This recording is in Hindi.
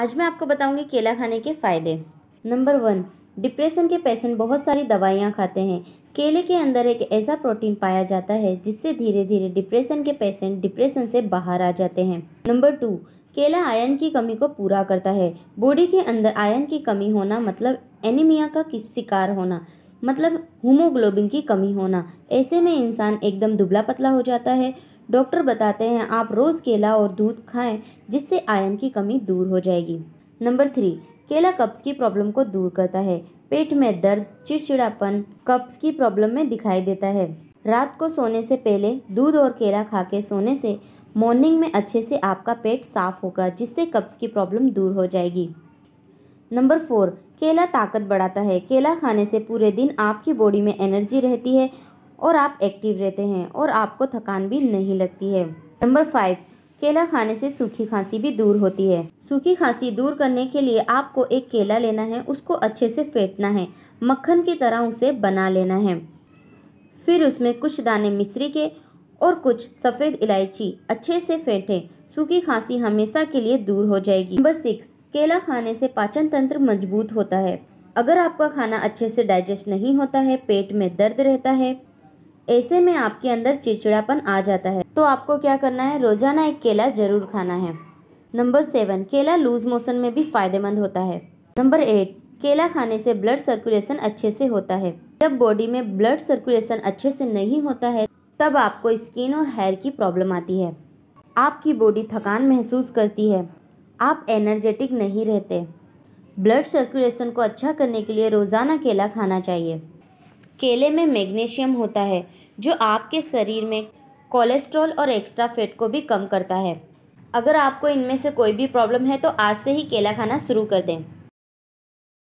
आज मैं आपको बताऊंगी केला खाने के फ़ायदे नंबर वन डिप्रेशन के पेशेंट बहुत सारी दवाइयाँ खाते हैं केले के अंदर एक ऐसा प्रोटीन पाया जाता है जिससे धीरे धीरे डिप्रेशन के पेशेंट डिप्रेशन से बाहर आ जाते हैं नंबर टू केला आयन की कमी को पूरा करता है बॉडी के अंदर आयन की कमी होना मतलब एनीमिया का शिकार होना मतलब होमोग्लोबिन की कमी होना ऐसे में इंसान एकदम दुबला पतला हो जाता है डॉक्टर बताते हैं आप रोज़ केला और दूध खाएं जिससे आयन की कमी दूर हो जाएगी नंबर थ्री केला कब्ज़ की प्रॉब्लम को दूर करता है पेट में दर्द चिड़चिड़ापन कब्ज़ की प्रॉब्लम में दिखाई देता है रात को सोने से पहले दूध और केला खा के सोने से मॉर्निंग में अच्छे से आपका पेट साफ होगा जिससे कब्ज़ की प्रॉब्लम दूर हो जाएगी नंबर फोर केला ताकत बढ़ाता है केला खाने से पूरे दिन आपकी बॉडी में एनर्जी रहती है और आप एक्टिव रहते हैं और आपको थकान भी नहीं लगती है नंबर फाइव केला खाने से सूखी खांसी भी दूर होती है सूखी खांसी दूर करने के लिए आपको एक केला लेना है उसको अच्छे से फेंटना है मक्खन की तरह उसे बना लेना है फिर उसमें कुछ दाने मिश्री के और कुछ सफ़ेद इलायची अच्छे से फेंटें सूखी खांसी हमेशा के लिए दूर हो जाएगी नंबर सिक्स केला खाने से पाचन तंत्र मजबूत होता है अगर आपका खाना अच्छे से डाइजेस्ट नहीं होता है पेट में दर्द रहता है ऐसे में आपके अंदर चिड़चिड़ापन आ जाता है तो आपको क्या करना है रोजाना एक केला जरूर खाना है नंबर सेवन केला लूज मोशन में भी फायदेमंद होता है नंबर एट केला खाने से ब्लड सर्कुलेशन अच्छे से होता है जब बॉडी में ब्लड सर्कुलेशन अच्छे से नहीं होता है तब आपको स्किन और हेयर की प्रॉब्लम आती है आपकी बॉडी थकान महसूस करती है आप एनर्जेटिक नहीं रहते ब्लड सर्कुलेशन को अच्छा करने के लिए रोज़ाना केला खाना चाहिए केले में मैग्नीशियम होता है जो आपके शरीर में कोलेस्ट्रॉल और एक्स्ट्रा फैट को भी कम करता है अगर आपको इनमें से कोई भी प्रॉब्लम है तो आज से ही केला खाना शुरू कर दें